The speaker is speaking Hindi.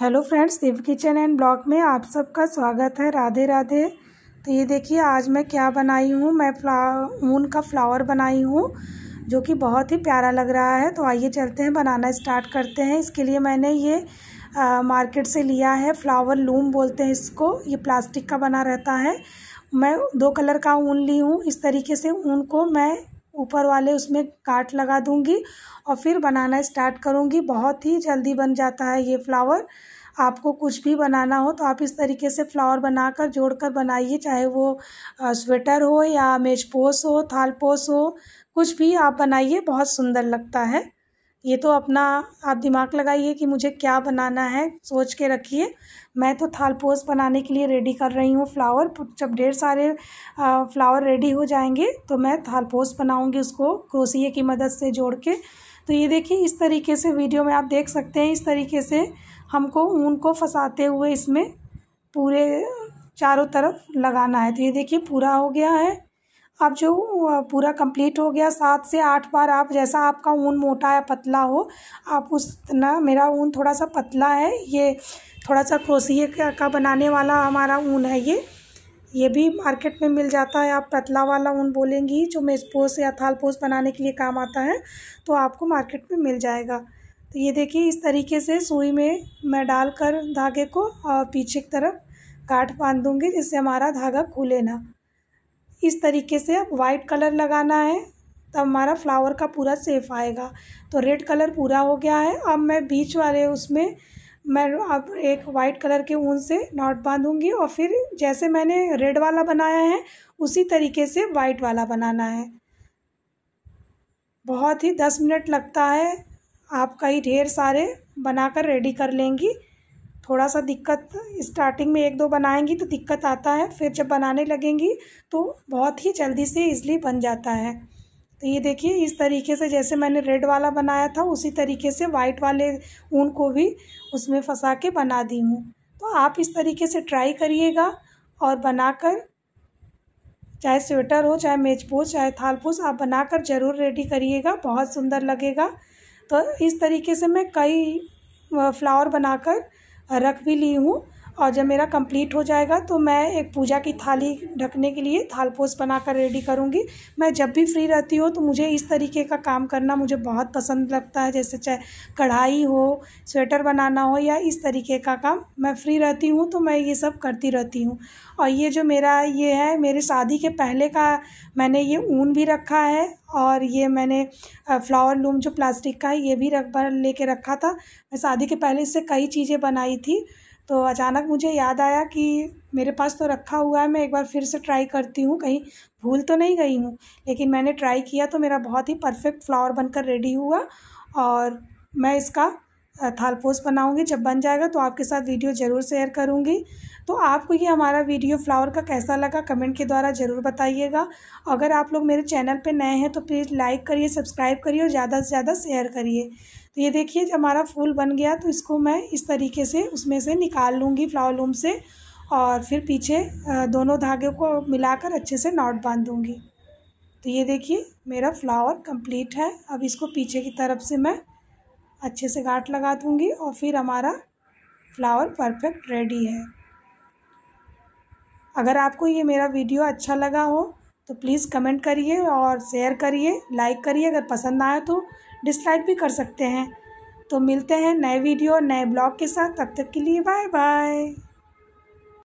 hello friends Div kitchen and blog में आप सबका स्वागत है राधे राधे तो ये देखिए आज मैं क्या बनाई हूँ मैं फ्लावर ऊन का फ्लावर बनाई हूँ जो कि बहुत ही प्यारा लग रहा है तो आइए चलते हैं बनाना स्टार्ट करते हैं इसके लिए मैंने ये आ, मार्केट से लिया है फ्लावर लूम बोलते हैं इसको ये प्लास्टिक का बना रहता है मैं दो कलर का ऊन ली हूँ इस तरीके से ऊन को मैं ऊपर वाले उसमें काट लगा दूंगी और फिर बनाना स्टार्ट करूंगी बहुत ही जल्दी बन जाता है ये फ्लावर आपको कुछ भी बनाना हो तो आप इस तरीके से फ्लावर बनाकर जोड़कर बनाइए चाहे वो स्वेटर हो या मेजपोस हो थालपोस हो कुछ भी आप बनाइए बहुत सुंदर लगता है ये तो अपना आप दिमाग लगाइए कि मुझे क्या बनाना है सोच के रखिए मैं तो थाल थालपोस बनाने के लिए रेडी कर रही हूँ फ्लावर जब ढेर सारे फ्लावर रेडी हो जाएंगे तो मैं थाल थालपोस बनाऊँगी उसको क्रोसिए की मदद से जोड़ के तो ये देखिए इस तरीके से वीडियो में आप देख सकते हैं इस तरीके से हमको ऊन को फंसाते हुए इसमें पूरे चारों तरफ लगाना है तो ये देखिए पूरा हो गया है अब जो पूरा कंप्लीट हो गया सात से आठ बार आप जैसा आपका ऊन मोटा या पतला हो आप उस ना मेरा ऊन थोड़ा सा पतला है ये थोड़ा सा क्रोसिए का बनाने वाला हमारा ऊन है ये ये भी मार्केट में मिल जाता है आप पतला वाला ऊन बोलेंगी जो मेजपोस या थाल पोस बनाने के लिए काम आता है तो आपको मार्केट में मिल जाएगा तो ये देखिए इस तरीके से सुई में मैं डालकर धागे को पीछे की तरफ गाठ बांध दूँगी जिससे हमारा धागा खुले ना इस तरीके से अब वाइट कलर लगाना है तब तो हमारा फ्लावर का पूरा सेफ आएगा तो रेड कलर पूरा हो गया है अब मैं बीच वाले उसमें मैं अब एक वाइट कलर के ऊन से नॉट बांधूंगी और फिर जैसे मैंने रेड वाला बनाया है उसी तरीके से वाइट वाला बनाना है बहुत ही दस मिनट लगता है आप कई ढेर सारे बनाकर रेडी कर लेंगी थोड़ा सा दिक्कत स्टार्टिंग में एक दो बनाएंगी तो दिक्कत आता है फिर जब बनाने लगेंगी तो बहुत ही जल्दी से इजली बन जाता है तो ये देखिए इस तरीके से जैसे मैंने रेड वाला बनाया था उसी तरीके से वाइट वाले ऊन को भी उसमें फंसा के बना दी हूँ तो आप इस तरीके से ट्राई करिएगा और बनाकर चाहे स्वेटर हो चाहे मेजपोस चाहे थालपोस आप बनाकर ज़रूर रेडी करिएगा बहुत सुंदर लगेगा तो इस तरीके से मैं कई फ्लावर बनाकर रख भी ली हूँ और जब मेरा कंप्लीट हो जाएगा तो मैं एक पूजा की थाली ढकने के लिए थालपोस बनाकर रेडी करूँगी मैं जब भी फ्री रहती हूँ तो मुझे इस तरीके का काम करना मुझे बहुत पसंद लगता है जैसे चाहे कढ़ाई हो स्वेटर बनाना हो या इस तरीके का काम मैं फ्री रहती हूँ तो मैं ये सब करती रहती हूँ और ये जो मेरा ये है मेरे शादी के पहले का मैंने ये ऊन भी रखा है और ये मैंने फ्लावर लूम जो प्लास्टिक का है ये भी रख ले रखा था मैं शादी के पहले इससे कई चीज़ें बनाई थी तो अचानक मुझे याद आया कि मेरे पास तो रखा हुआ है मैं एक बार फिर से ट्राई करती हूँ कहीं भूल तो नहीं गई हूँ लेकिन मैंने ट्राई किया तो मेरा बहुत ही परफेक्ट फ्लावर बनकर रेडी हुआ और मैं इसका थालपोस बनाऊँगी जब बन जाएगा तो आपके साथ वीडियो ज़रूर शेयर करूँगी तो आपको ये हमारा वीडियो फ्लावर का कैसा लगा कमेंट के द्वारा ज़रूर बताइएगा अगर आप लोग मेरे चैनल पे नए हैं तो प्लीज़ लाइक करिए सब्सक्राइब करिए और ज़्यादा से ज़्यादा शेयर करिए तो ये देखिए जब हमारा फूल बन गया तो इसको मैं इस तरीके से उसमें से निकाल लूँगी फ्लावर लूम से और फिर पीछे दोनों धागे को मिलाकर अच्छे से नॉट बांध दूँगी तो ये देखिए मेरा फ्लावर कंप्लीट है अब इसको पीछे की तरफ से मैं अच्छे से गांठ लगा दूँगी और फिर हमारा फ्लावर परफेक्ट रेडी है अगर आपको ये मेरा वीडियो अच्छा लगा हो तो प्लीज़ कमेंट करिए और शेयर करिए लाइक करिए अगर पसंद आए तो डिसलाइक भी कर सकते हैं तो मिलते हैं नए वीडियो नए ब्लॉग के साथ तब तक के लिए बाय बाय